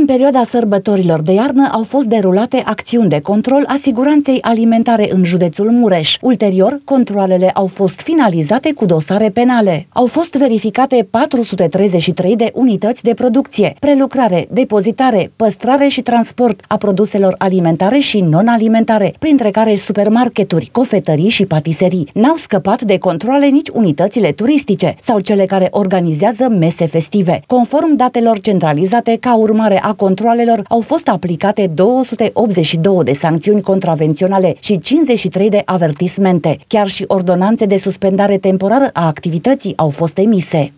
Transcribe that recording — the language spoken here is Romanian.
În perioada sărbătorilor de iarnă au fost derulate acțiuni de control a siguranței alimentare în județul Mureș. Ulterior, controlele au fost finalizate cu dosare penale. Au fost verificate 433 de unități de producție, prelucrare, depozitare, păstrare și transport a produselor alimentare și non-alimentare, printre care supermarketuri, cofetării și patiserii. N-au scăpat de controle nici unitățile turistice sau cele care organizează mese festive. Conform datelor centralizate ca urmare a a controalelor au fost aplicate 282 de sancțiuni contravenționale și 53 de avertismente. Chiar și ordonanțe de suspendare temporară a activității au fost emise.